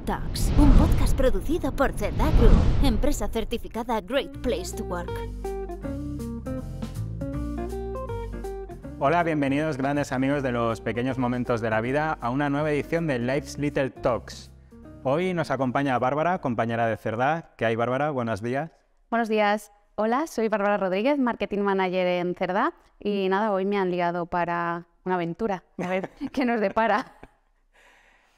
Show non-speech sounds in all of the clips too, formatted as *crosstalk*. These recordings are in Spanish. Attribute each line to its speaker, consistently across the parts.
Speaker 1: Talks, un podcast producido por Cerdá empresa certificada Great Place to Work.
Speaker 2: Hola, bienvenidos grandes amigos de los pequeños momentos de la vida a una nueva edición de Life's Little Talks. Hoy nos acompaña Bárbara, compañera de Cerdá. ¿Qué hay, Bárbara? Buenos días.
Speaker 1: Buenos días. Hola, soy Bárbara Rodríguez, Marketing Manager en Cerdá. Y nada, hoy me han ligado para una aventura. A ver *laughs* qué nos depara.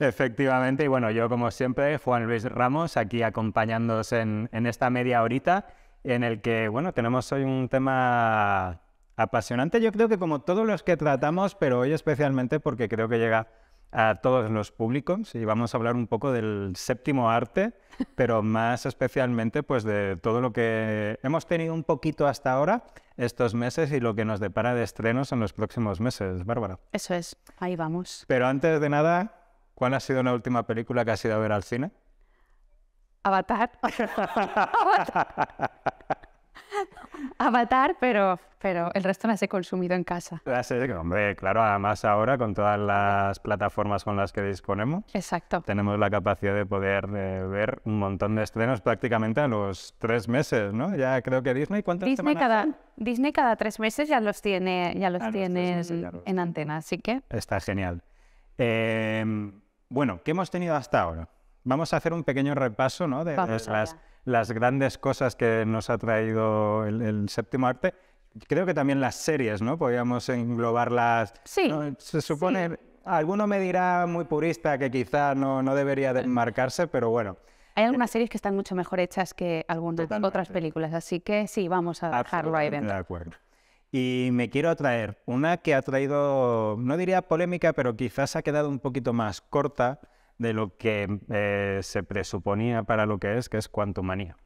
Speaker 2: Efectivamente, y bueno, yo como siempre, Juan Luis Ramos, aquí acompañándos en, en esta media horita, en el que, bueno, tenemos hoy un tema apasionante, yo creo que como todos los que tratamos, pero hoy especialmente porque creo que llega a todos los públicos y vamos a hablar un poco del séptimo arte, *laughs* pero más especialmente pues de todo lo que hemos tenido un poquito hasta ahora estos meses y lo que nos depara de estrenos en los próximos meses, Bárbara. Eso es, ahí vamos. Pero antes de nada, ¿Cuál ha sido la última película que has ido a ver al cine?
Speaker 1: Avatar. Avatar. *laughs* Avatar, pero, pero el resto las he consumido en casa.
Speaker 2: Ah, hombre, claro, además ahora con todas las plataformas con las que disponemos, Exacto. tenemos la capacidad de poder eh, ver un montón de estrenos prácticamente a los tres meses, ¿no? Ya creo que Disney, ¿cuántas Disney cada
Speaker 1: Disney cada tres meses ya los tiene, ya los ah, en, antena, así que...
Speaker 2: Está genial. Eh, bueno, ¿qué hemos tenido hasta ahora? Vamos a hacer un pequeño repaso ¿no? de, las, grandes cosas que nos ha traído el, séptimo arte creo que también las series, ¿no? Podríamos englobarlas. Sí. Se supone. Alguno me dirá muy purista que quizá no, no debería mm. marcarse, pero bueno.
Speaker 1: Hay algunas eh, series que están mucho mejor hechas que algunas otras películas, así que sí, vamos a dejarlo ahí dentro. De
Speaker 2: acuerdo. Y me quiero traer una que ha traído, no diría polémica, pero quizás ha quedado un poquito más corta de lo que eh, se presuponía para lo que es, que es Quantum Manía.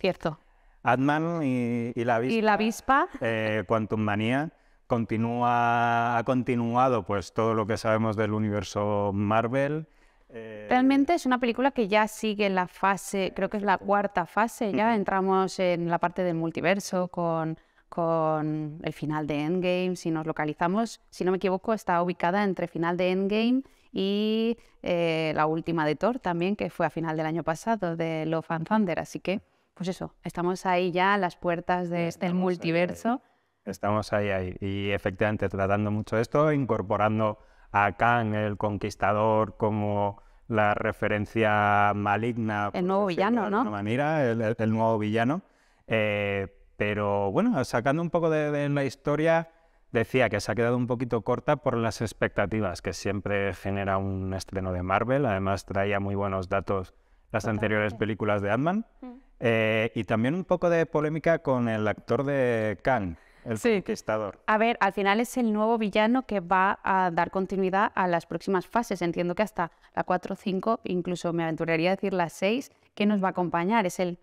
Speaker 2: Cierto. Adman y, la avispa. Eh, Quantum Manía continúa, ha continuado pues todo lo que sabemos del universo Marvel. Eh.
Speaker 1: Realmente es una película que ya sigue la fase, creo que es la cuarta fase, ya entramos en la parte del multiverso con con el final de Endgame, si nos localizamos, si no me equivoco, está ubicada entre final de Endgame y eh, la última de Thor también, que fue a final del año pasado, de Love and Thunder. Así que, pues eso, estamos ahí ya a las puertas de, del este multiverso.
Speaker 2: estamos ahí, ahí, y efectivamente tratando mucho esto, incorporando a Khan, el conquistador, como la referencia maligna. El nuevo villano, ¿no? De manera, el, nuevo villano. Eh, pero bueno, sacando un poco de, la historia, decía que se ha quedado un poquito corta por las expectativas que siempre genera un estreno de Marvel. Además, traía muy buenos datos las anteriores películas de Ant-Man. Mm. Eh, y también un poco de polémica con el actor de Kang, el conquistador. A
Speaker 1: ver, al final es el nuevo villano que va a dar continuidad a las próximas fases. Entiendo que hasta la 4, 5, incluso me aventuraría a decir la 6, que nos va a acompañar. Es el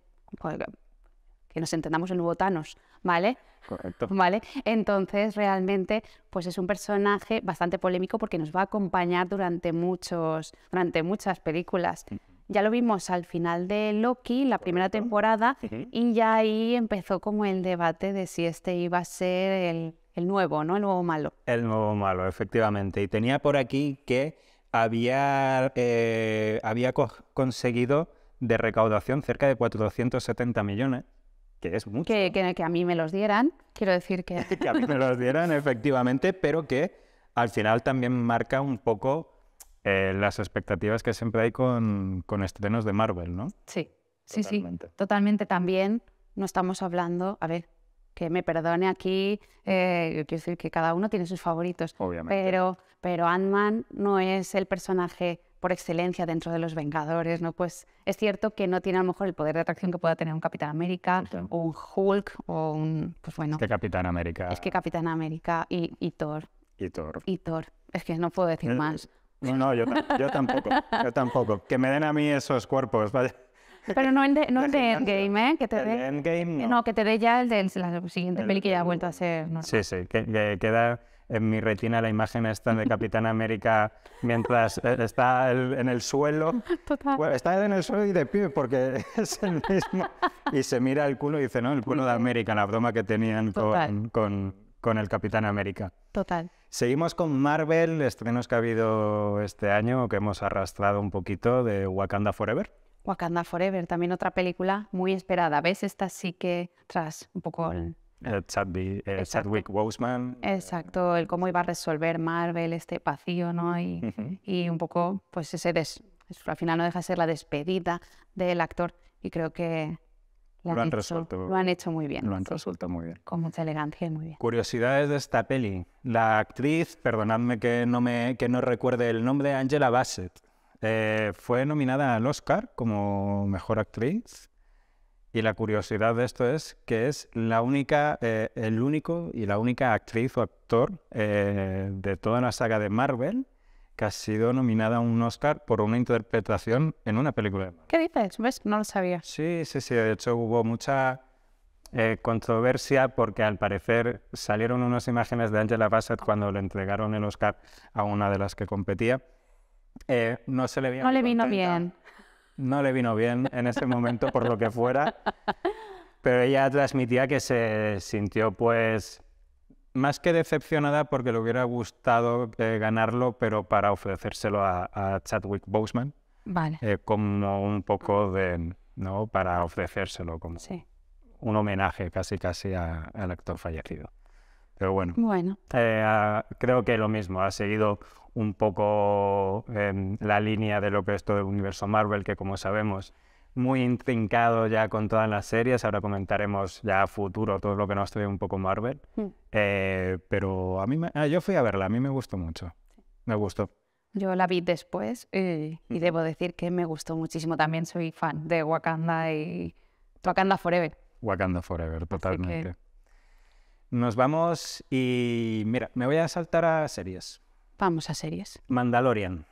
Speaker 1: que nos entendamos en nuevo ¿vale? Correcto. ¿Vale? Entonces, realmente, pues es un personaje bastante polémico porque nos va a acompañar durante, muchos, durante muchas películas. Mm. Ya lo vimos al final de Loki, la primera temporada, y ya ahí empezó como el debate de si este iba a ser el,
Speaker 2: nuevo, ¿no? El nuevo malo. El nuevo malo, efectivamente. Y tenía por aquí que había, eh, había conseguido de recaudación cerca de 470 millones que es mucho.
Speaker 1: Que, que, a mí me los dieran, quiero decir que... *laughs*
Speaker 2: que a *laughs* mí me los dieran, efectivamente, pero que al final también marca un poco eh, las expectativas que siempre hay con, estrenos de Marvel, ¿no?
Speaker 1: Sí, sí, sí, totalmente también. No estamos hablando, a ver, que me perdone aquí, eh, quiero decir que cada uno tiene sus favoritos, Obviamente. pero, pero Ant-Man no es el personaje por excelencia dentro de los Vengadores, ¿no? Pues es cierto que no tiene a lo mejor el poder de atracción que pueda tener un Capitán América o un Hulk o un...
Speaker 2: Pues bueno. Es que Capitán América... Es
Speaker 1: que Capitán América y, Thor.
Speaker 2: Y Thor. Y Thor. Es que no puedo decir eh, más. No, no, yo, tampoco. yo tampoco. Que me den a mí esos cuerpos,
Speaker 1: Pero no el de, *laughs* Endgame, ¿eh? Que te de,
Speaker 2: Endgame,
Speaker 1: no. que te dé ya el de la siguiente peli que ya ha vuelto a ser
Speaker 2: Sí, sí, que queda en mi retina la imagen está de *laughs* Capitán América mientras eh, está en el suelo. está en el suelo y de pie porque *laughs* es el mismo. Y se mira el culo y dice, no, el culo de América, la broma que tenían con, con, el Capitán América. Total. Seguimos con Marvel, estrenos que ha habido este año, que hemos arrastrado un poquito de Wakanda Forever.
Speaker 1: Wakanda Forever, también otra película muy esperada. ¿Ves? Esta sí que, tras un poco el
Speaker 2: Chadwick Boseman.
Speaker 1: Eh, Exacto, el cómo iba a resolver Marvel este vacío, ¿no? Y, un poco, pues ese des, al final no deja de ser la despedida del actor y creo que
Speaker 2: lo han, hecho, muy bien. Lo han resuelto
Speaker 1: muy bien. Con mucha elegancia y muy bien.
Speaker 2: Curiosidades de esta peli. La actriz, perdonadme que no, me, que no recuerde el nombre, Angela Bassett, eh, fue nominada al Oscar como mejor actriz y la curiosidad de esto es que es la única, eh, el único y la única actriz o actor eh, de toda la saga de Marvel que ha sido nominada a un Oscar por una interpretación en una película. De Marvel.
Speaker 1: ¿Qué dices? No lo sabía.
Speaker 2: Sí, sí, sí. De hecho hubo mucha eh, controversia porque al parecer salieron unas imágenes de Angela Bassett cuando le entregaron el Oscar a una de las que competía. no se le veía. No le vino bien no le vino bien en ese momento por lo que fuera, pero ella transmitía que se sintió pues más que decepcionada porque le hubiera gustado eh, ganarlo, pero para ofrecérselo a, Chadwick Boseman. Eh, como un poco de, ¿no? Para ofrecérselo como un homenaje casi casi al actor fallecido. Pero bueno, bueno. Eh, ah, creo que lo mismo, ha seguido un poco em, la línea de lo que es todo el universo Marvel, que como sabemos, muy intrincado ya con todas las series, ahora comentaremos ya futuro todo lo que nos trae un poco Marvel, hmm. eh, pero a mí, ah, yo fui a verla, a mí me gustó mucho, me gustó.
Speaker 1: Yo la vi después eh, y, y hmm. debo decir que me gustó muchísimo, también soy fan de Wakanda y Wakanda Forever.
Speaker 2: Wakanda Forever, totalmente. Nos vamos y mira, me voy a saltar a series.
Speaker 1: Vamos a series.
Speaker 2: Mandalorian.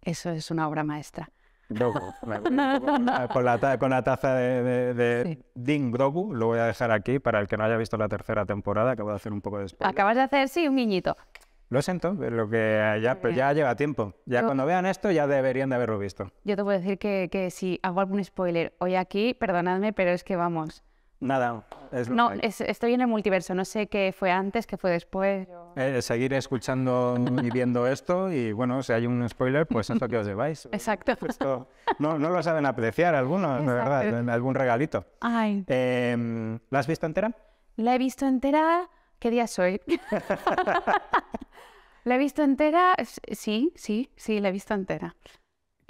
Speaker 1: Eso es una obra maestra.
Speaker 2: *laughs* con, la taza de, Ding lo voy a dejar aquí para el que no haya visto la tercera temporada, que voy a hacer un poco de spoiler.
Speaker 1: Acabas de hacer, sí, un guiñito.
Speaker 2: Lo siento, lo que ya, pues ya lleva tiempo. Ya cuando vean esto ya deberían de haberlo visto.
Speaker 1: Yo te puedo decir que si hago algún spoiler hoy aquí, perdonadme, pero es que vamos,
Speaker 2: Nada. no,
Speaker 1: estoy en el multiverso, no sé qué fue antes, qué fue después.
Speaker 2: Eh, seguir escuchando y viendo esto y bueno, si hay un spoiler, pues lo que os lleváis. *laughs* Exacto. no, lo saben apreciar algunos, de verdad, algún regalito. Ay. Em, ¿La has visto entera?
Speaker 1: La he visto entera. ¿Qué día soy? *laughs* *laughs* ¿La he visto entera? Sí, sí, sí, la he visto entera.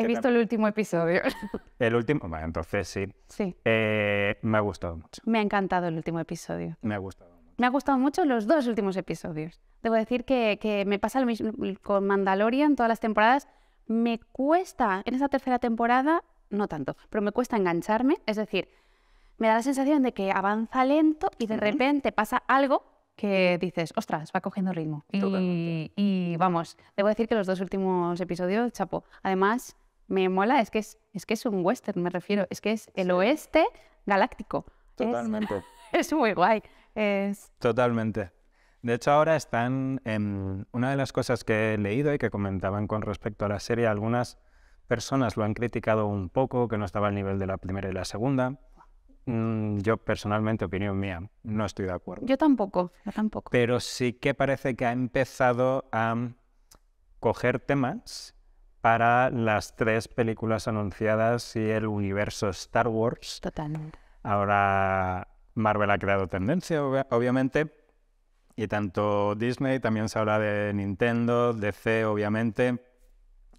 Speaker 1: He visto el último episodio. *laughs*
Speaker 2: El último, bueno, entonces sí. Sí. Eh, me ha gustado mucho.
Speaker 1: Me ha encantado el último episodio.
Speaker 2: Me ha gustado mucho.
Speaker 1: Me ha gustado mucho los dos últimos episodios. Debo decir que, me pasa lo mismo con Mandalorian, todas las temporadas. Me cuesta, en esta tercera temporada, no tanto, pero me cuesta engancharme. Es decir, me da la sensación de que avanza lento y de repente pasa algo que dices, ostras, va cogiendo ritmo. Y, y, vamos, debo decir que los dos últimos episodios, chapo. Además, me mola, es que es, que es un western, me refiero, es que es el oeste galáctico. Totalmente. Es, *laughs* muy guay.
Speaker 2: Totalmente. De hecho, ahora están. En una de las cosas que he leído y que comentaban con respecto a la serie, algunas personas lo han criticado un poco, que no estaba al nivel de la primera y la segunda. Mm, yo personalmente, opinión mía, no estoy de acuerdo.
Speaker 1: Yo tampoco, yo
Speaker 2: tampoco. Pero sí que parece que ha empezado a coger temas para las tres películas anunciadas y el universo Star Wars. Totalmente. Ahora Marvel ha creado tendencia, obviamente, y tanto Disney, también se habla de Nintendo, DC, obviamente,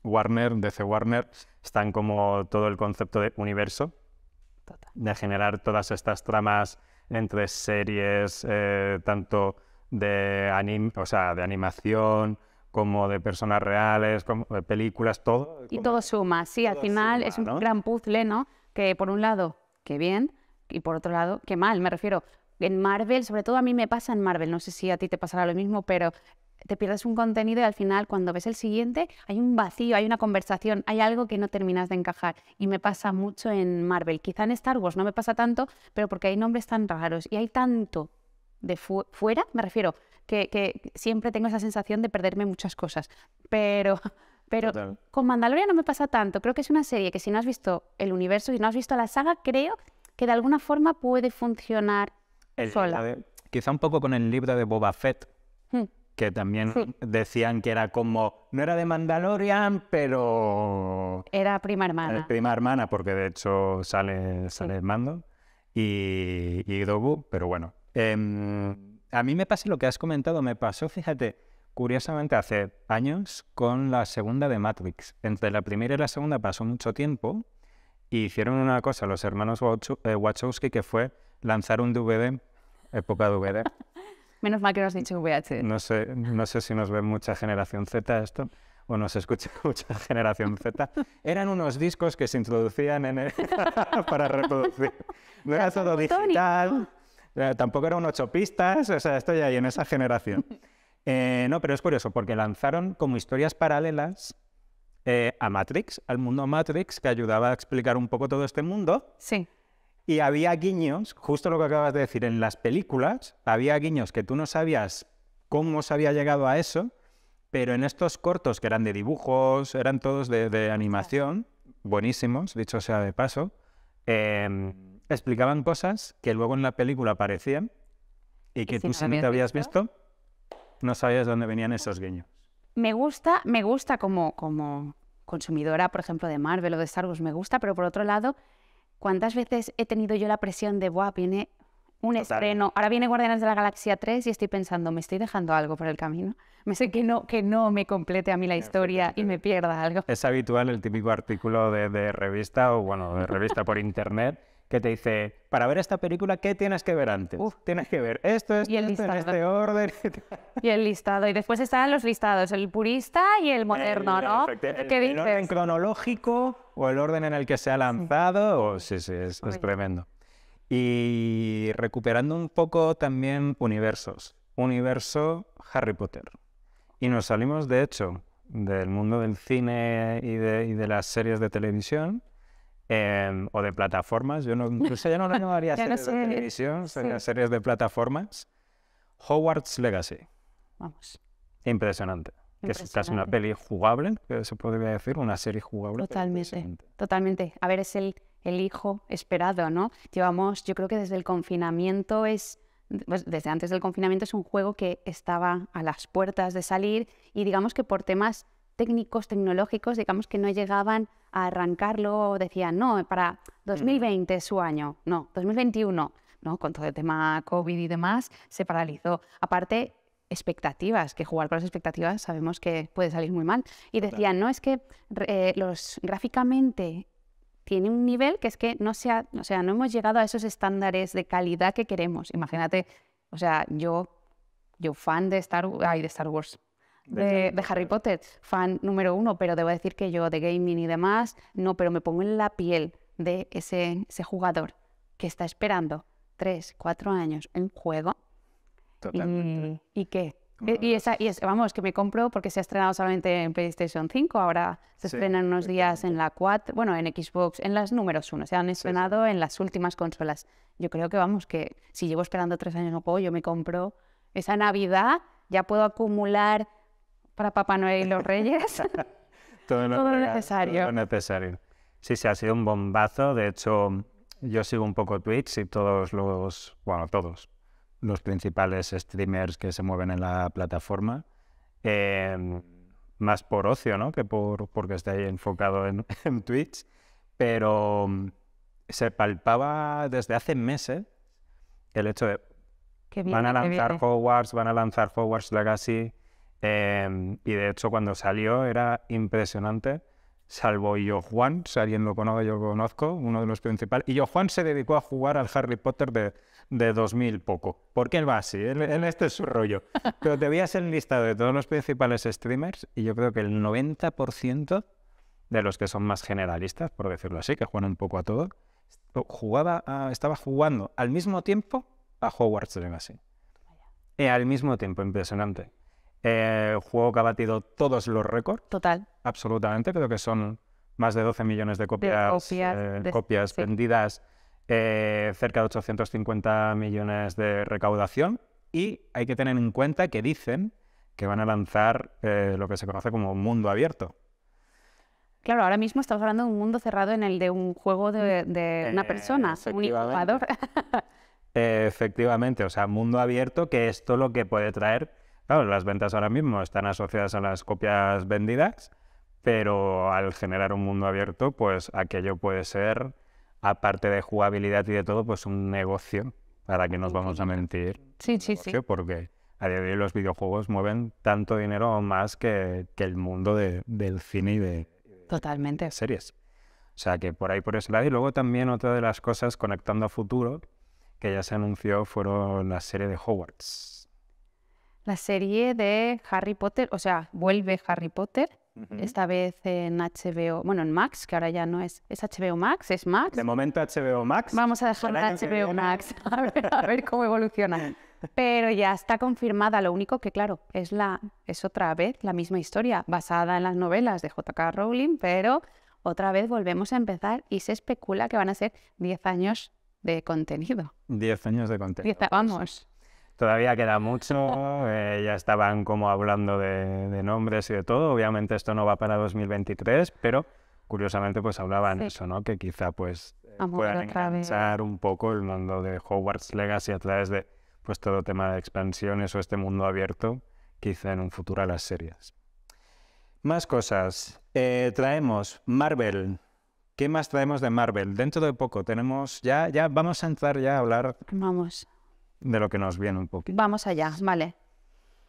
Speaker 2: Warner, DC Warner, están como todo el concepto de universo, Total. de generar todas estas tramas entre series, eh, tanto de, de animación, como de personas reales, de películas, todo.
Speaker 1: Y todo suma, sí, al final es un gran puzzle, ¿no? Que por un lado, qué bien, y por otro lado, qué mal, me refiero. En Marvel, sobre todo a mí me pasa en Marvel, no sé si a ti te pasará lo mismo, pero te pierdes un contenido y al final cuando ves el siguiente hay un vacío, hay una conversación, hay algo que no terminas de encajar. Y me pasa mucho en Marvel, quizá en Star Wars no me pasa tanto, pero porque hay nombres tan raros y hay tanto de fuera, me refiero, que, siempre tengo esa sensación de perderme muchas cosas. Pero, *laughs* pero con Mandalorian no me pasa tanto. Creo que es una serie que si no has visto el universo, y no has visto la saga, creo que de alguna forma puede funcionar
Speaker 2: sola. quizá un poco con el libro de Boba Fett, hmm. que también decían que era como, no era de Mandalorian, pero...
Speaker 1: Era prima hermana. Eh,
Speaker 2: prima hermana, porque de hecho sale, sale el mando y, y pero bueno. Em, a mí me pasa lo que has comentado, me pasó, fíjate, curiosamente hace años con la segunda de Matrix. Entre la primera y la segunda pasó mucho tiempo y hicieron una cosa los hermanos eh, Wachowski que fue lanzar un DVD, época DVD.
Speaker 1: *laughs* Menos mal que no has dicho
Speaker 2: No sé, no sé si nos ve mucha generación Z esto o nos escucha *laughs* mucha generación Z. Eran unos discos que se introducían en *laughs* para reproducir. No era todo digital. Eh, tampoco eran ocho pistas, o sea, estoy ahí en esa generación. *laughs* Eh, no, pero es curioso, porque lanzaron como historias paralelas eh, a Matrix, al mundo Matrix, que ayudaba a explicar un poco todo este mundo. Sí. Y había guiños, justo lo que acabas de decir, en las películas, había guiños que tú no sabías cómo se había llegado a eso, pero en estos cortos que eran de dibujos, eran todos de, animación, buenísimos, dicho sea de paso, em, explicaban cosas que luego en la película aparecían y que tú, si no te habías visto? no sabías dónde venían esos guiños.
Speaker 1: Me gusta, me gusta como, como consumidora, por ejemplo, de Marvel o de Star Wars, me gusta, pero por otro lado, ¿cuántas veces he tenido yo la presión de, Buah, viene un estreno, ahora viene Guardianes de la Galaxia 3 y estoy pensando, me estoy dejando algo por el camino? Me sé que no, que no me complete a mí la historia y me pierda algo.
Speaker 2: Es habitual el típico artículo de, de revista o, bueno, de revista por *laughs* internet que te dice, para ver esta película, ¿qué tienes que ver antes? Tienes que ver esto, esto, en este orden. *laughs*
Speaker 1: y el listado. Y después están los listados, el purista y el moderno, eh, ¿no? El, ¿Qué
Speaker 2: cronológico o el orden en el que se ha lanzado. Sí, o, sí, es, tremendo. Y recuperando un poco también universos. Universo Harry Potter. Y nos salimos, de hecho, del mundo del cine y de, y de las series de televisión Em, o de plataformas. Yo no, incluso *laughs* yo no lo llamaría series de televisión, serían series de plataformas. Howard's Legacy. Vamos. Impresionante. Que es casi una peli jugable, se podría decir, una serie jugable. Totalmente,
Speaker 1: totalmente. A ver, es el, el hijo esperado, ¿no? Llevamos, yo creo que desde el confinamiento es, pues, desde antes del confinamiento es un juego que estaba a las puertas de salir y digamos que por temas técnicos, tecnológicos, digamos que no llegaban a arrancarlo, decían, no, para 2020 es su año, no, 2021, no, con todo el tema COVID y demás, se paralizó. Aparte, expectativas, que jugar con las expectativas sabemos que puede salir muy mal. Y decían, no, es que eh, los gráficamente tiene un nivel que es que no sea, o sea, no hemos llegado a esos estándares de calidad que queremos. Imagínate, o sea, yo, yo fan de Star, ay, de Star Wars, de, Harry Potter, fan número uno, pero debo decir que yo de gaming y demás, no, pero me pongo en la piel de ese, ese jugador que está esperando tres, cuatro años un juego. Totalmente. ¿Y, qué? Y, esa, y vamos, que me compro porque se ha estrenado solamente en PlayStation 5, ahora se estrena estrenan unos días en la 4, bueno, en Xbox, en las números 1, se han estrenado en las últimas consolas. Yo creo que, vamos, que si llevo esperando tres años un juego, yo me compro esa Navidad, ya puedo acumular para Papá Noel y los Reyes. *laughs*
Speaker 2: todo, lo, necesario. Sí, sí, ha sido un bombazo. De hecho, yo sigo un poco Twitch y todos los, bueno, todos los principales streamers que se mueven en la plataforma. Em, más por ocio, ¿no? Que por, porque esté enfocado *laughs* en, Twitch. Pero em, se palpaba desde hace meses el hecho de... que van a lanzar Hogwarts, van a lanzar Hogwarts Legacy, Em, y de hecho, cuando salió era impresionante, salvo yo Juan, si alguien lo conoce, yo conozco, uno de los principales. Y yo Juan se dedicó a jugar al Harry Potter de, de 2000 poco, qué él va así, En este es su rollo. *laughs* Pero te veías el listado de todos los principales streamers y yo creo que el 90% de los que son más generalistas, por decirlo así, que juegan un poco a todo, jugaba estaba jugando al mismo tiempo a Hogwarts Legacy. Y eh, al mismo tiempo, impresionante. Eh, juego que ha batido todos los récords. Total. Absolutamente, creo que son más de 12 millones de copias, eh, vendidas, eh, cerca de 850 millones de recaudación. Y hay que tener en cuenta que dicen que van a lanzar lo que se conoce como mundo abierto.
Speaker 1: Claro, ahora mismo estamos hablando de un mundo cerrado en el de un juego de, de una persona, un jugador. *laughs*
Speaker 2: efectivamente, o sea, mundo abierto, que esto lo que puede traer Claro, las ventas ahora mismo están asociadas a las copias vendidas, pero al generar un mundo abierto, pues aquello puede ser, aparte de jugabilidad y de todo, pues un negocio, para que nos vamos a mentir. Sí, sí, sí. Porque a día de hoy los videojuegos mueven tanto dinero más que, el mundo del cine y de Totalmente. series. O sea que por ahí por ese lado. Y luego también otra de las cosas conectando a futuro que ya se anunció fueron la serie de Hogwarts la
Speaker 1: serie de Harry Potter, o sea, vuelve Harry Potter, esta vez en HBO, bueno, en Max, que ahora ya no es, es HBO Max, es Max. De
Speaker 2: momento HBO Max. Vamos a dejar de HBO
Speaker 1: Max, *laughs* a ver, cómo evoluciona. *laughs* Pero ya está confirmada, lo único que claro, es, la, es otra vez la misma historia, basada en las novelas de JK Rowling, pero otra vez volvemos a empezar y se especula que van a ser 10 años de
Speaker 2: contenido. 10 años de contenido. Pues vamos. Todavía queda mucho, eh, ya estaban como hablando de, nombres y de todo. Obviamente esto no va para 2023, pero curiosamente pues hablaban eso, ¿no? Que quizá pues eh, puedan enganchar un poco el mundo de Hogwarts Legacy a través de pues todo tema de expansiones o este mundo abierto, quizá en un futuro a las series. Más cosas. Eh, traemos Marvel. ¿Qué más traemos de Marvel? Dentro de poco tenemos ya, ya vamos a entrar ya a hablar. Vamos de lo que nos viene un poquito. Vamos allá, vale.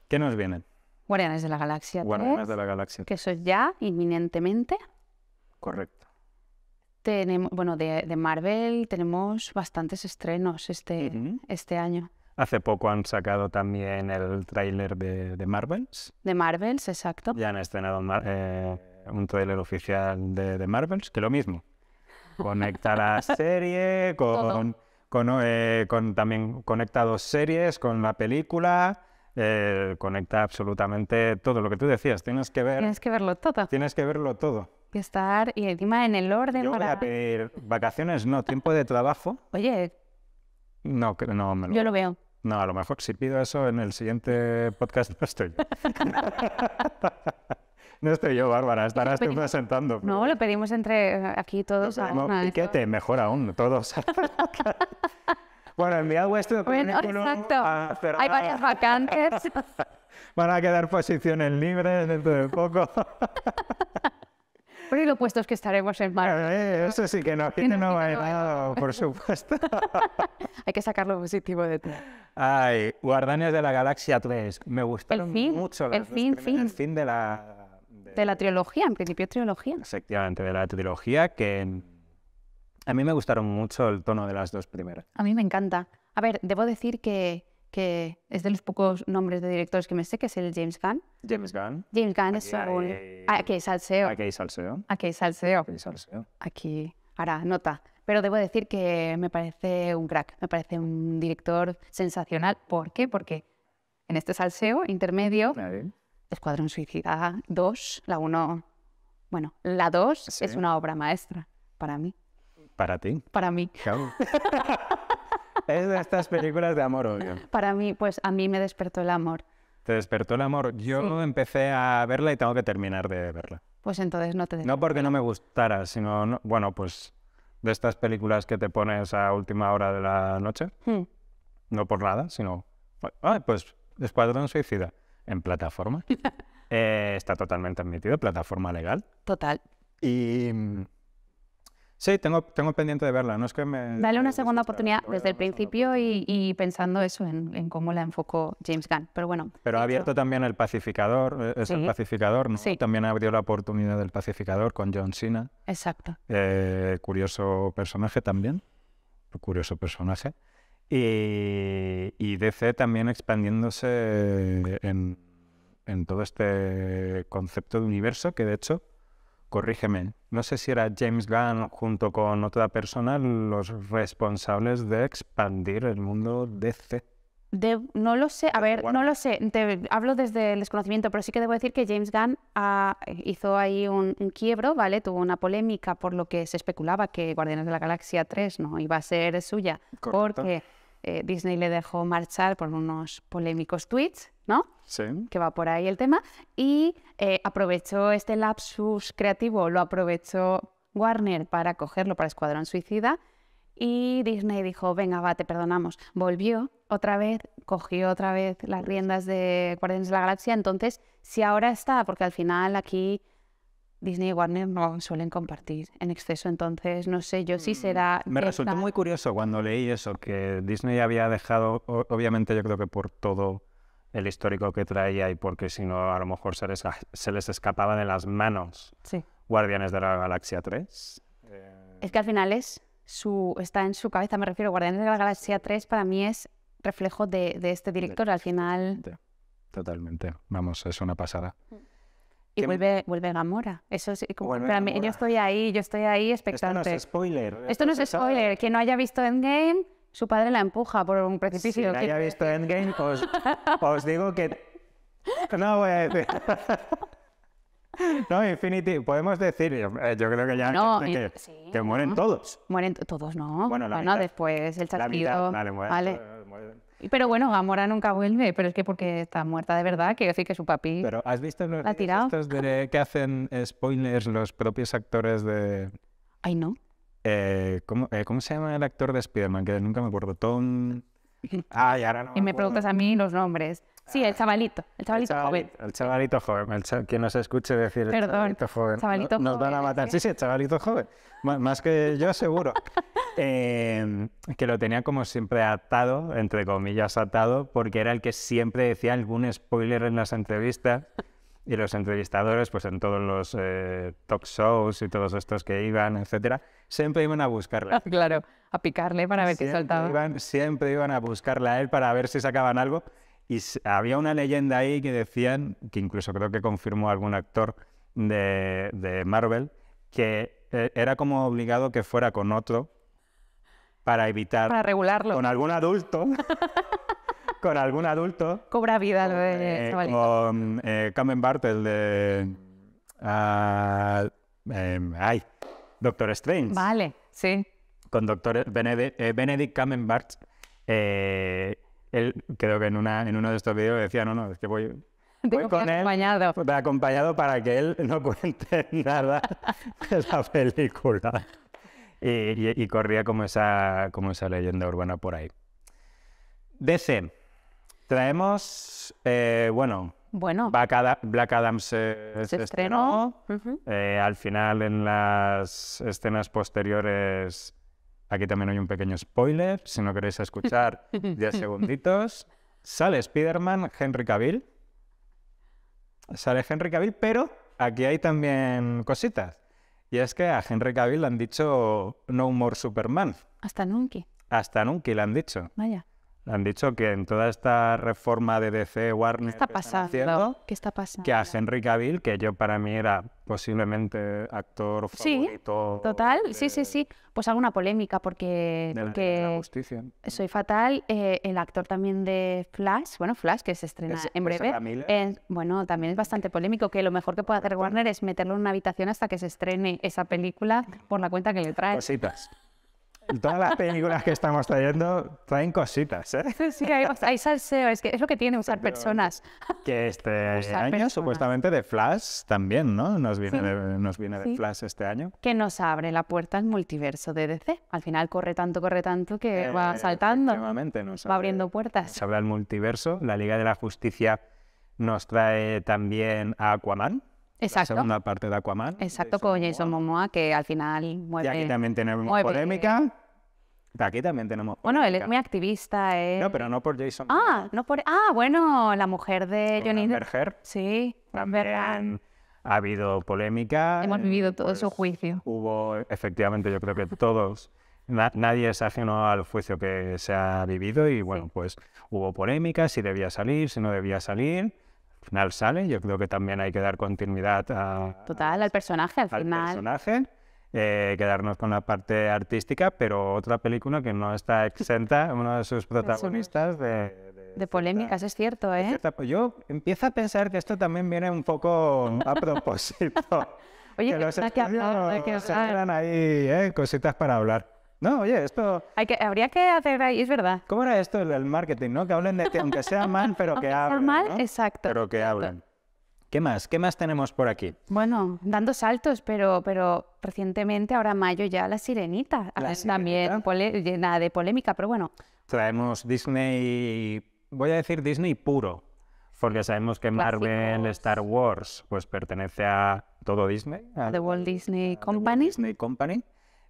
Speaker 2: ¿Qué nos viene? Guardianes de la Galaxia. Guardianes de la Galaxia. Que
Speaker 1: eso ya, inminentemente. Correcto. Tenemos, bueno, de, Marvel tenemos bastantes estrenos este, este año.
Speaker 2: Hace poco han sacado también el tráiler de, Marvels. De Marvels, exacto. Ya han estrenado un, eh, tráiler oficial de, Marvels, que lo mismo. Conecta la *laughs* serie con... Con, eh, con, también conecta dos series, con la película, eh, conecta absolutamente todo lo que tú decías. Tienes que ver. Tienes que verlo todo. Tienes que verlo todo.
Speaker 1: Y estar, y encima en el orden. Yo voy a
Speaker 2: pedir vacaciones, no, tiempo de trabajo. Oye. No, no me lo... Yo lo veo. No, a lo mejor si pido eso en el siguiente podcast *laughs* no estoy. *laughs* No estoy yo, Bárbara, estarás tú presentando.
Speaker 1: No, lo pedimos entre eh, aquí todos. ¿eh? A piquete,
Speaker 2: mejor aún, todos. *laughs* bueno, enviad vuestro bueno, Exacto. Hay varias
Speaker 1: vacantes.
Speaker 2: *laughs* Van a quedar posiciones libres dentro de poco.
Speaker 1: por *laughs* y lo puesto es que estaremos en mar. Eh, eso sí que no, aquí no, nada, por supuesto. Hay que sacar lo positivo de todo.
Speaker 2: Ay, Guardianes de la Galaxia 3, me gustaron
Speaker 1: mucho. Las el fin, fin. El fin de la, de la trilogía, en principio trilogía.
Speaker 2: Efectivamente, de la trilogía, que a mí me gustaron mucho el tono de las dos primeras.
Speaker 1: A mí me encanta. A ver, debo decir que, que es de los pocos nombres de directores que me sé, que es el James Gunn. James Gunn. James Gunn es Aquí hay salseo. Aquí hay salseo. Aquí salseo. Aquí salseo. Aquí, ahora, nota. Pero debo decir que me parece un crack, me parece un director sensacional. ¿Por qué? Porque en este salseo intermedio... Escuadrón Suicida 2, la 1, bueno, la 2 es una obra maestra para mí.
Speaker 2: ¿Para ti? Para mí. *laughs* es de estas películas de amor, obvio.
Speaker 1: Para mí, pues a mí me despertó el amor.
Speaker 2: Te despertó el amor. Yo empecé a verla y tengo que terminar de verla. Pues entonces no te... No porque no me gustara, sino, bueno, pues de estas películas que te pones a última hora de la noche. Hmm. No por nada, sino, ah, pues Escuadrón Suicida en plataforma. *laughs* Eh, está totalmente admitido, plataforma legal. Total. Y sí, tengo, tengo pendiente de verla. No es que me, Dale
Speaker 1: una segunda oportunidad desde el principio y, pensando eso en, cómo la enfocó James Gunn. Pero bueno.
Speaker 2: Pero ha abierto también el pacificador, eh, es el pacificador, ¿no? Sí. También abierto la oportunidad del pacificador con John Cena. Exacto. Eh, curioso personaje también. Curioso personaje. Eh, y, DC también expandiéndose en, en, todo este concepto de universo, que de hecho, corrígeme, no sé si era James Gunn junto con otra persona los responsables de expandir el mundo DC
Speaker 1: no lo sé, a ver, no lo sé, Te, hablo desde el desconocimiento, pero sí que debo decir que James Gunn ah, hizo ahí un, quiebro, ¿vale? Tuvo una polémica por lo que se especulaba que Guardianes de la Galaxia 3 no iba a ser suya, porque eh, Disney le dejó marchar por unos polémicos tweets, ¿no? Sí. Que va por ahí el tema, y eh, aprovechó este lapsus creativo, lo aprovechó Warner para cogerlo para Escuadrón Suicida y Disney dijo, venga, va, te perdonamos. Volvió otra vez, cogió otra vez las riendas de Guardianes de la Galaxia. Entonces, si ahora está, porque al final aquí Disney y Warner no suelen compartir en exceso, entonces no sé yo sí mm. será... Me resultó
Speaker 2: muy curioso cuando leí eso, que Disney había dejado, obviamente yo creo que por todo el histórico que traía y porque si no a lo mejor se les, se les escapaba de las manos Guardianes de la Galaxia 3.
Speaker 1: Es que al final es está en su cabeza, me refiero, Guardianes de la Galaxia 3 para mí es reflejo de, este director, al final...
Speaker 2: Totalmente, vamos, es una pasada. Mm.
Speaker 1: Y vuelve, vuelve Gamora. Eso yo estoy ahí, yo estoy ahí expectante. Esto no es
Speaker 2: spoiler. Esto no es spoiler.
Speaker 1: Quien no haya visto Endgame, su padre la empuja por un precipicio. Quien haya
Speaker 2: visto Endgame, pues, pues digo que... *laughs* No voy a decir... *laughs* *laughs* No, Infinity, podemos decir, eh, yo creo que ya que, mueren todos. Mueren todos, no. Bueno,
Speaker 1: después el chasquido. Vale, mueren, eh, Pero bueno, Gamora nunca vuelve, pero es que porque está muerta de verdad, que decir que su papi. Pero
Speaker 2: has visto los ha tirado? que hacen spoilers los propios actores de. Ay, no. Eh, ¿cómo, ¿cómo, se llama el actor de Spider-Man? Que nunca me acuerdo. *laughs* Ah, y
Speaker 1: me, preguntas a mí los nombres. Sí, el ah, chavalito,
Speaker 2: el chavalito, joven. El chavalito joven, el que quien nos escuche decir Perdón, el chavalito joven. nos, van a matar. Sí, sí, el chavalito joven. más que yo, seguro. *laughs* Em, que lo tenía como siempre atado, entre comillas atado, porque era el que siempre decía algún spoiler en las entrevistas y los entrevistadores, pues en todos los eh, talk shows y todos estos que iban, etcétera, siempre iban a buscarla. Ah, claro, a picarle para ver qué soltaba. Iban, siempre iban a buscarla a él para ver si sacaban algo. Y había una leyenda ahí que decían, que incluso creo que confirmó algún actor de, de Marvel, que eh, era como obligado que fuera con otro para evitar... Para regularlo. Con algún adulto. *laughs* con algún adulto. Cobra vida lo de eh, Con eh, el de. Ah, eh, ay, Doctor Strange. Vale, sí. Con Doctor eh, Benedict, Benedict Bart él creo que en, una, en uno de estos vídeos decía, no, no, es que voy, *laughs* Voy con acompañado. Él, acompañado para que él no cuente *laughs* nada de la película. Y, y, corría como esa, como esa leyenda urbana por ahí. DC. Traemos, eh, bueno, Black Adam, eh, se, estrenó. Eh, al final, en las escenas posteriores, aquí también hay un pequeño spoiler, si no queréis escuchar, 10 *laughs* segunditos. Sale Spider-Man, Henry Cavill. Sale Henry Cavill, pero aquí hay también cositas. Y es que a Henry Cavill le han dicho No More Superman. Hasta nunca. Hasta nunca le han dicho. Vaya. Han dicho que en toda esta reforma de DC Warner... está pasando? ¿Qué está pasando? Que a Henry Cavill, que yo para mí era posiblemente actor favorito... Sí,
Speaker 1: total, sí, sí, sí. Pues alguna polémica porque... Soy fatal. Eh, el actor también de Flash, bueno, Flash que se estrena en breve. bueno, también es bastante polémico que lo mejor que puede hacer Warner es meterlo en una habitación hasta que se estrene esa película por la cuenta que le trae.
Speaker 2: Cositas todas las películas que estamos trayendo traen cositas, ¿eh?
Speaker 1: Sí, hay, salseo, es que es lo que tiene usar personas.
Speaker 2: Que este *laughs* año, supuestamente, de Flash también, ¿no? Nos viene, de, nos viene de Flash este año.
Speaker 1: Que nos abre la puerta al multiverso de DC. Al final corre tanto, corre tanto que eh, va saltando. Nos va abriendo puertas.
Speaker 2: Se abre el multiverso. La Liga de la Justicia nos trae también a Aquaman. Exacto. segunda parte de Aquaman. Exacto, con Jason
Speaker 1: Momoa, que al final mueve. Y aquí
Speaker 2: también tenemos polémica. Aquí también tenemos. Bueno, él es muy
Speaker 1: activista. No, pero
Speaker 2: no por Jason. Ah,
Speaker 1: Momoa. no por. Ah, bueno, la mujer de Johnny Depp. Sí, también
Speaker 2: Ha habido polémica. Hemos vivido todo pues, su juicio. Hubo, efectivamente, yo creo que todos. nadie es ajeno al juicio que se ha vivido y bueno, pues hubo polémica, si debía salir, si no debía salir al final sale. Yo creo que también hay que dar continuidad
Speaker 1: Total, al personaje al, personaje,
Speaker 2: eh, quedarnos con la parte artística, pero otra película que no está exenta, *laughs* uno de sus protagonistas de, polémicas, es cierto, ¿eh? Pues yo empiezo a pensar que esto también viene un poco a propósito. *laughs* Oye, que, que los que, hablar, ahí ¿eh? cositas para hablar. No, oye, esto...
Speaker 1: habría que hacer
Speaker 2: ahí, es verdad. ¿Cómo era esto el marketing, no? Que hablen de aunque sea mal, *laughs* pero que hablen. mal, exacto. Pero que hablen. ¿Qué más? ¿Qué más tenemos por aquí?
Speaker 1: Bueno, dando saltos, pero, pero recientemente, ahora mayo ya, La Sirenita. ¿La ah, También llena de polémica, pero
Speaker 2: bueno. Traemos Disney, voy a decir Disney puro, porque sabemos que Marvel, Star Wars, pues pertenece a todo Disney.
Speaker 1: A, The Walt Disney
Speaker 2: Company. The Walt Disney Company.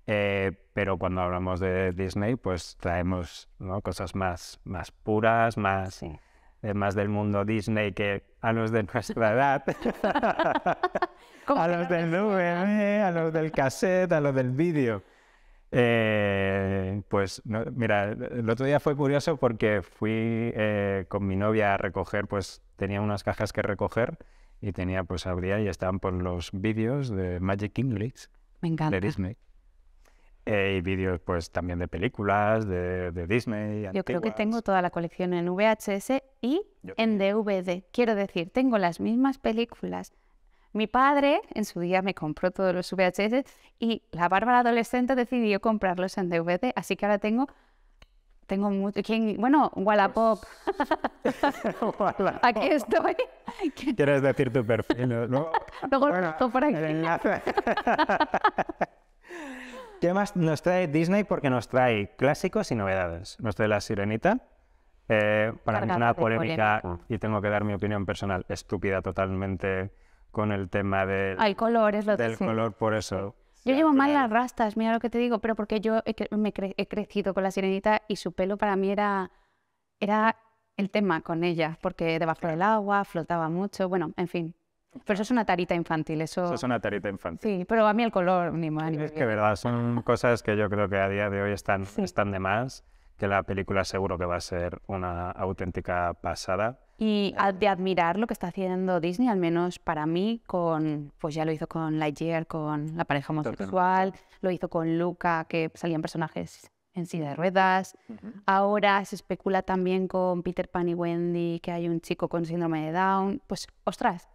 Speaker 2: Eh, pero cuando hablamos de Disney, pues traemos cosas más, puras, más, eh, más del mundo Disney que a los de nuestra *laughs* edad, *laughs* a los del VHS, a los del cassette, a los del vídeo. Eh, pues mira, el otro día fue curioso porque fui con mi novia a recoger, pues tenía unas cajas que recoger y tenía pues abría y estaban por pues, los vídeos de Magic English Me de Disney. Eh, y vídeos pues también de películas, de, Disney. Yo creo que tengo
Speaker 1: toda la colección en VHS y en DVD. Quiero decir, tengo las mismas películas. Mi padre en su día me compró todos los VHS y la Bárbara adolescente decidió comprarlos en DVD, así que ahora tengo tengo mucho. Bueno, pues *laughs* Wallapop. Aquí estoy.
Speaker 2: ¿Quieres decir tu perfil? Luego,
Speaker 1: bueno, por aquí. *laughs*
Speaker 2: nos trae Disney? Porque nos trae clásicos y novedades. Nos trae La Sirenita. Eh, para mí es una polémica, y tengo que dar mi opinión personal estúpida totalmente con el tema del,
Speaker 1: color, del color, por eso. Yo llevo mal las rastas, mira lo que te digo, pero porque yo he, he crecido con la sirenita y su pelo para mí era el tema con ella, porque debajo del agua flotaba mucho, bueno, en fin. Pero eso es una tarita infantil, eso...
Speaker 2: es una tarita infantil. Sí, pero a mí el color ni más. Ni es que verdad, son cosas que yo creo que a día de hoy están, están de más, que la película seguro que va a ser una auténtica pasada.
Speaker 1: Y de admirar lo que está haciendo Disney, al menos para mí, con, pues ya lo hizo con Lightyear, con la pareja homosexual, lo hizo con Luca, que salían personajes en silla de ruedas. Ahora se especula también con Peter Pan y Wendy, que hay un chico con síndrome de Down. Pues, ostras,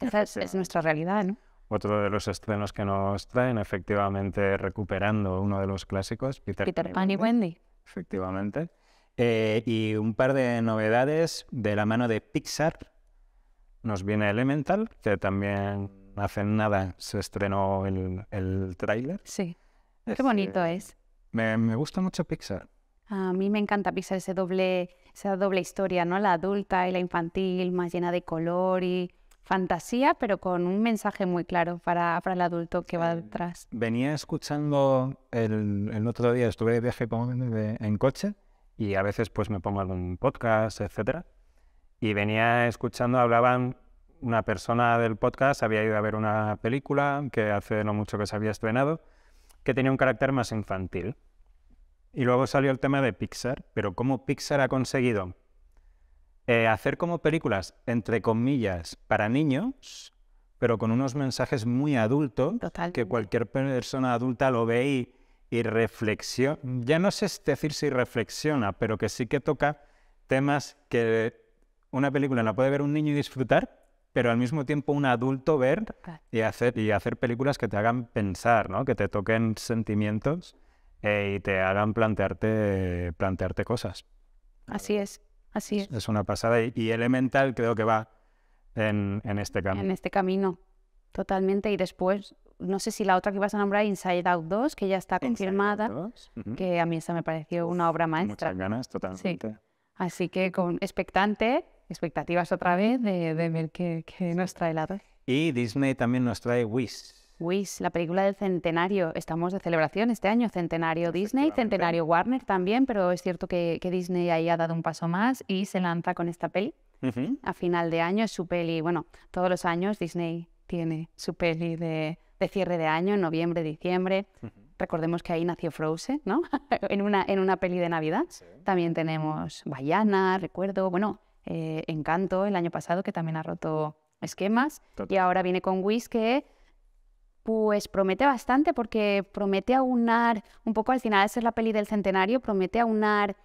Speaker 1: esa es nuestra realidad, ¿no?
Speaker 2: Otro de los estrenos que nos traen, efectivamente, recuperando uno de los clásicos, Peter, Pan y Wendy. Efectivamente. Eh, y un par de novedades de la mano de Pixar. Nos viene Elemental, que también hace nada se estrenó el, el tráiler. Sí.
Speaker 1: Qué bonito es.
Speaker 2: Me, gusta mucho Pixar.
Speaker 1: A mí me encanta Pixar, ese doble, esa doble historia, ¿no? La adulta y la infantil, más llena de color y fantasía, pero con un mensaje muy claro para, para el adulto que va eh, detrás.
Speaker 2: Venía escuchando el, el otro día, estuve de viaje en coche y a veces pues me pongo algún podcast, etcétera. Y venía escuchando, hablaban, una persona del podcast había ido a ver una película que hace no mucho que se había estrenado, que tenía un carácter más infantil. Y luego salió el tema de Pixar, pero cómo Pixar ha conseguido eh, hacer como películas, entre comillas, para niños, pero con unos mensajes muy adultos que cualquier persona adulta lo ve y, reflexiona. Ya no sé decir si reflexiona, pero que sí que toca temas que una película la puede ver un niño y disfrutar, pero al mismo tiempo un adulto ver y hacer, y hacer películas que te hagan pensar, ¿no? que te toquen sentimientos eh, y te hagan plantearte, plantearte cosas.
Speaker 1: Así es es.
Speaker 2: una pasada y, Elemental creo que va en, este camino. En
Speaker 1: este camino, totalmente. Y después, no sé si la otra que vas a nombrar, Inside Out 2, que ya está confirmada, que a mí esa me pareció una obra maestra.
Speaker 2: Muchas ganas, totalmente.
Speaker 1: Así que con expectante, expectativas otra vez de, ver qué, qué nos trae la 2.
Speaker 2: Y Disney también nos trae Wish.
Speaker 1: Wish, la película del centenario. Estamos de celebración este año, centenario Disney, centenario Warner también, pero es cierto que, Disney ahí ha dado un paso más y se lanza con esta peli. A final de año es su peli, bueno, todos los años Disney tiene su peli de, cierre de año, en noviembre, diciembre. Recordemos que ahí nació Frozen, ¿no? *laughs* en, una, en una peli de Navidad. También tenemos Bayana, recuerdo, bueno, eh, Encanto el año pasado, que también ha roto esquemas. Y ahora viene con Wish, que pues promete bastante porque promete aunar, un poco al final, esa es la peli del centenario, promete aunar,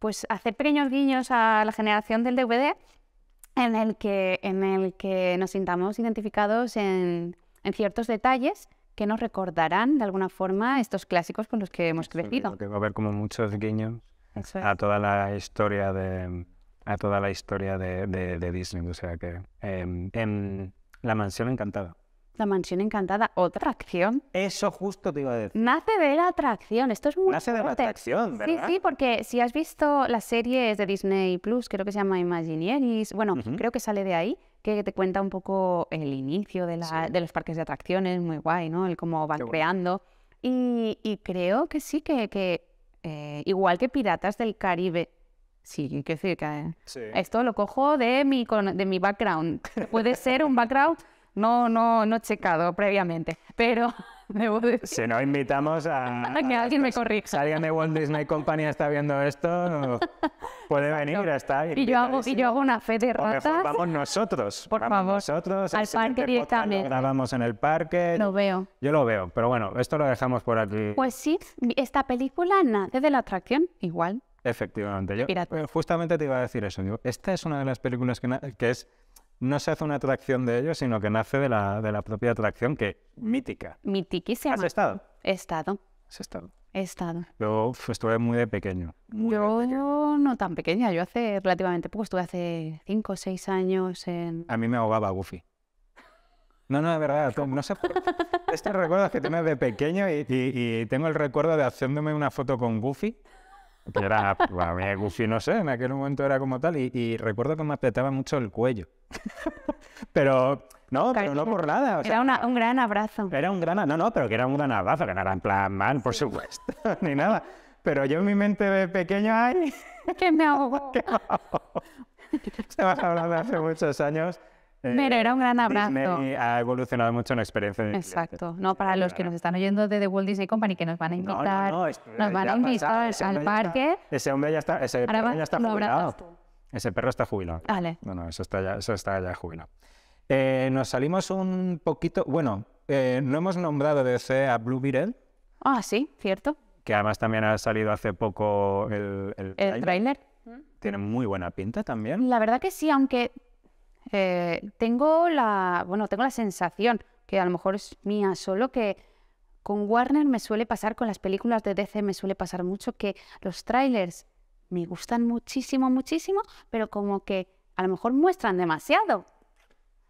Speaker 1: pues hacer pequeños guiños a la generación del DVD en el que, en el que nos sintamos identificados en, ciertos detalles que nos recordarán de alguna forma estos clásicos con los que hemos crecido.
Speaker 2: va a haber como muchos guiños a toda la historia de toda la historia de, Disney, o sea que em, em, la mansión encantada.
Speaker 1: La mansión encantada, otra atracción. Eso justo te iba a decir. Nace de la atracción, esto es muy Nace de la atracción, ¿verdad? Sí, sí, porque si has visto las series de Disney Plus, creo que se llama Imagineeris, bueno, creo que sale de ahí, que te cuenta un poco el inicio de, los parques de atracciones, muy guay, ¿no? El cómo van creando. Y, creo que sí, que, eh, igual que Piratas del Caribe, Sí, hay que decir que esto lo cojo de mi, de mi background. Puede ser un background no, no, no he checado previamente, pero *laughs* debo
Speaker 2: decir... Si no, invitamos a... *laughs* que alguien me corrija. Si alguien de Walt Disney Company está viendo esto, *laughs* puede venir, está Y yo, hago,
Speaker 1: yo hago una fe de ratas.
Speaker 2: vamos nosotros. Por vamos favor. Nosotros. Al
Speaker 1: parque directamente.
Speaker 2: Lo grabamos en el parque. Lo veo. Yo lo veo, pero bueno, esto lo dejamos por aquí. Pues
Speaker 1: sí, esta película nace de la atracción, igual.
Speaker 2: Efectivamente. Yo eh, justamente te iba a decir eso. Digo, esta es una de las películas que es no se hace una atracción de ellos, sino que nace de la, propia atracción, que mítica.
Speaker 1: Mitiquísima. ¿Has estado? He estado. ¿Has estado? He estado.
Speaker 2: Yo estuve muy de pequeño.
Speaker 1: yo, no tan pequeña, yo hace relativamente poco, estuve hace 5 o 6 años en...
Speaker 2: A mí me ahogaba Goofy. No, no, de verdad, no sé. Este recuerdo es que tienes de pequeño y, tengo el recuerdo de haciéndome una foto con Goofy que era, para pues, no sé, en aquel momento era como tal, y, recuerdo que me apretaba mucho el cuello. *laughs* pero, no, pero no por nada. O sea, era un gran abrazo. Era un gran, no, no, pero que era un gran abrazo, que no era en plan man, por supuesto, *laughs* ni nada. Pero yo en mi mente de pequeño, ay... *laughs* que me ahogo, Se hablando hace muchos años. Pero
Speaker 1: era un gran eh, abrazo. Disney
Speaker 2: eh, ha evolucionado mucho en experiencia.
Speaker 1: Exacto. ¿eh? No, para los que nos están oyendo de The World Disney Company, que nos van a invitar, nos van a invitar al parque.
Speaker 2: ese hombre ya está, ese perro ya está jubilado. Ese perro está jubilado. Vale. No, no, eso está ya, eso está ya jubilado. nos salimos un poquito. Bueno, no hemos nombrado de C a Blue
Speaker 1: Ah, sí, cierto.
Speaker 2: Que además también ha salido hace poco el, el, el trailer. Tiene muy buena pinta también. La
Speaker 1: verdad que sí, aunque eh, tengo la, bueno, tengo la sensación, que a lo mejor es mía solo, que con Warner me suele pasar, con las películas de DC me suele pasar mucho, que los trailers me gustan muchísimo, muchísimo, pero como que a lo mejor muestran demasiado.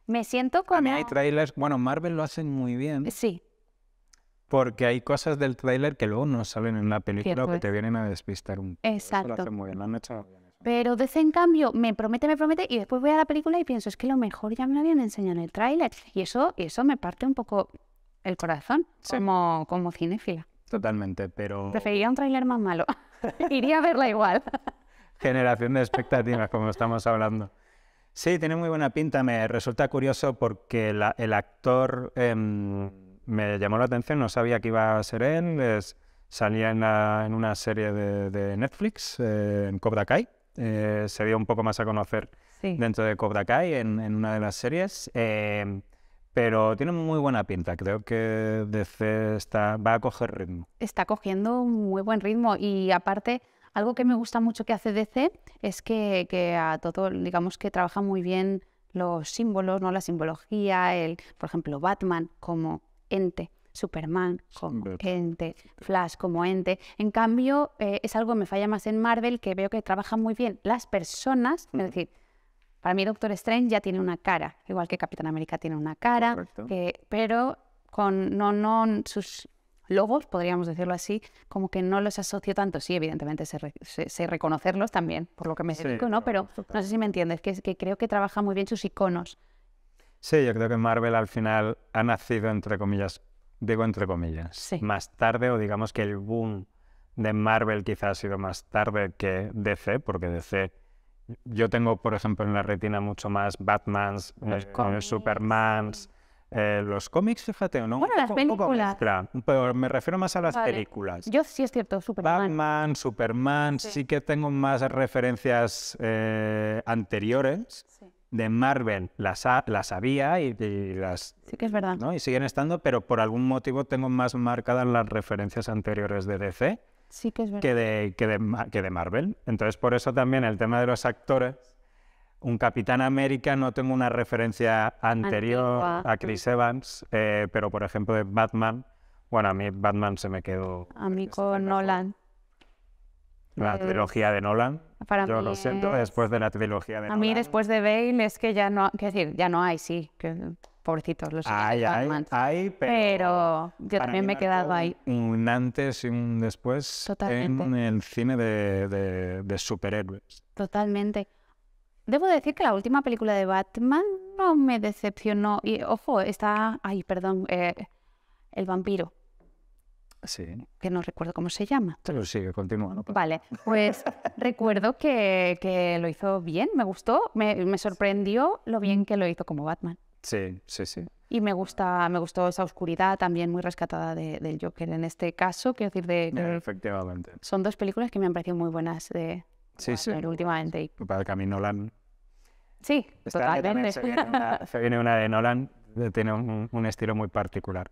Speaker 1: Me siento como... hay
Speaker 2: trailers, bueno, Marvel lo hacen muy bien. Sí. Porque hay cosas del trailer que luego no salen en la película o que te vienen a despistar un poco. Exacto. lo hacen han bien.
Speaker 1: Pero desde en cambio, me promete, me promete, y después voy a la película y pienso, es que lo mejor ya me lo habían enseñado en el tráiler. Y eso, eso me parte un poco el corazón, como, cinéfila.
Speaker 2: Totalmente, pero... Preferiría
Speaker 1: un tráiler más malo. *laughs* Iría a verla igual. *laughs*
Speaker 2: Generación de expectativas, como estamos hablando. Sí, tiene muy buena pinta. Me resulta curioso porque el actor em, me llamó la atención, no sabía que iba a ser él. salía en, una serie de, Netflix, eh, en Cobra Kai eh, se dio un poco más a conocer dentro de Cobra Kai en, una de las series. Em, pero tiene muy buena pinta. Creo que DC está, va a coger ritmo.
Speaker 1: Está cogiendo muy buen ritmo y aparte algo que me gusta mucho que hace DC es que, que a todo, digamos que trabaja muy bien los símbolos, no la simbología, el, por ejemplo, Batman como ente Superman como ente, Flash como ente. En cambio, eh, es algo que me falla más en Marvel, que veo que trabajan muy bien las personas, es decir, para mí Doctor Strange ya tiene una cara, igual que Capitán América tiene una cara, pero con no, no sus logos, podríamos decirlo así, como que no los asocio tanto. Sí, evidentemente sé, reconocerlos también, por lo que me sí, ¿no? Pero no sé si me entiendes, que, que creo que trabaja muy bien sus iconos.
Speaker 2: Sí, yo creo que Marvel al final ha nacido, entre comillas, digo entre comillas, más tarde, o digamos que el boom de Marvel quizás ha sido más tarde que DC, porque DC, yo tengo, por ejemplo, en la retina mucho más Batmans, eh, Supermans, eh, los cómics, fíjate, no? Bueno, las películas. pero me refiero más a las películas.
Speaker 1: Yo sí es cierto,
Speaker 2: Superman. Batman, Superman, sí, que tengo más referencias eh, anteriores. Sí de Marvel las, había y, las... Sí que es verdad. ¿no? Y siguen estando, pero por algún motivo tengo más marcadas las referencias anteriores de DC sí que, que, de, Marvel. Entonces por eso también el tema de los actores, un Capitán América no tengo una referencia anterior a mm. Chris Evans, eh, pero por ejemplo de Batman, bueno, a mí Batman se me quedó...
Speaker 1: A mí con Nolan.
Speaker 2: La eh, trilogía de Nolan. yo lo siento, después de la trilogía de a Nolan. A mí
Speaker 1: después de Bane es que ya no, que decir, ya no hay, sí, que, pobrecitos los hay, hay, hay, pero, yo también me he quedado ahí.
Speaker 2: Un antes y un después en el cine de, superhéroes.
Speaker 1: Totalmente. Debo decir que la última película de Batman no me decepcionó. Y ojo, está. Ay, perdón. Eh, el vampiro que no recuerdo cómo se llama. Pero sí, continúa. Vale, pues *laughs* recuerdo que, lo hizo bien, me gustó, me, sorprendió lo bien mm. que lo hizo como Batman.
Speaker 2: Sí, sí, sí.
Speaker 1: Y me gusta, me gustó esa oscuridad también muy rescatada de, del Joker en este caso, quiero decir de... Eh,
Speaker 2: efectivamente.
Speaker 1: Son dos películas que me han parecido muy buenas de
Speaker 2: últimamente. Para Camino Nolan.
Speaker 1: Sí, este totalmente. Se
Speaker 2: viene, una, de Nolan, eh, tiene un estilo muy particular.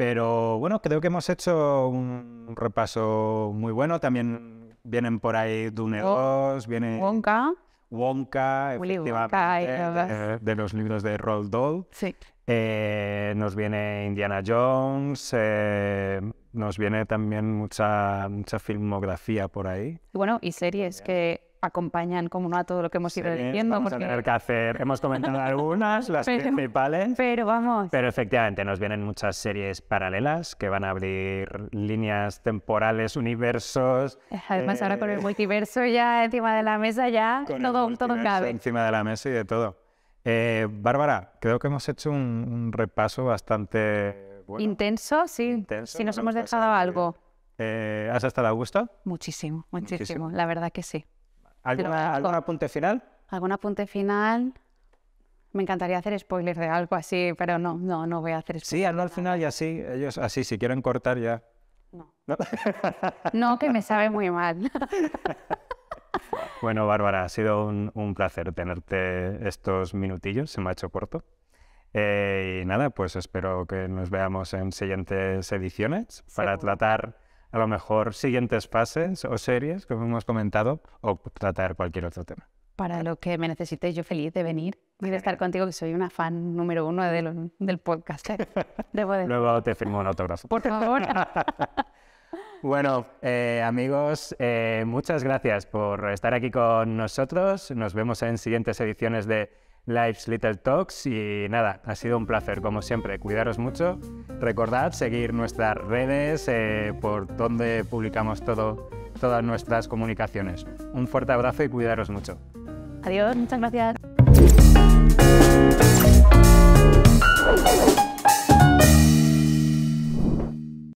Speaker 2: Pero bueno, creo que hemos hecho un repaso muy bueno. También vienen por ahí Dune 2, viene Wonka. Wonka, efectivamente, de, los libros de Roald Dahl. Sí. Eh, nos viene Indiana Jones, eh, nos viene también mucha, mucha filmografía por ahí.
Speaker 1: Bueno, y series que acompañan, como no, a todo lo que hemos ido diciendo. Vamos a tener
Speaker 2: que hacer. Hemos comentado *laughs* algunas, las principales. Pero vamos. Pero efectivamente, nos vienen muchas series paralelas que van a abrir líneas temporales, universos. Además, ahora con el
Speaker 1: eh, multiverso ya encima de la mesa, ya *laughs* todo, todo cabe.
Speaker 2: Encima de la mesa y de todo. Eh, Bárbara, creo que hemos hecho un, repaso bastante.
Speaker 1: intenso, sí.
Speaker 2: si nos hemos dejado algo. Eh, ¿Has estado a gusto? muchísimo, muchísimo, la verdad que sí. ¿Alguna, ¿Algún apunte final?
Speaker 1: ¿Algún apunte final? Me encantaría hacer spoilers de algo así, pero no, no, no voy a hacer
Speaker 2: spoilers. Sí, hazlo al final y así, ellos así, si quieren cortar ya.
Speaker 1: No. que me sabe muy mal. *laughs*
Speaker 2: bueno, Bárbara, ha sido un, placer tenerte estos minutillos, se me ha hecho corto. Eh, y nada, pues espero que nos veamos en siguientes ediciones para tratar a lo mejor siguientes fases o series, como hemos comentado, o tratar cualquier otro tema.
Speaker 1: Para lo que me necesites, yo feliz de venir y de estar contigo, que soy una fan número uno del podcast. ¿eh? *laughs*
Speaker 2: Luego te firmo un autógrafo. Por
Speaker 1: favor. *laughs*
Speaker 2: bueno, eh, amigos, eh, muchas gracias por estar aquí con nosotros. Nos vemos en siguientes ediciones de Life's Little Talks y nada, ha sido un placer como siempre, cuidaros mucho, recordad seguir nuestras redes eh, por donde publicamos todo, todas nuestras comunicaciones. Un fuerte abrazo y cuidaros mucho.
Speaker 1: Adiós, muchas gracias.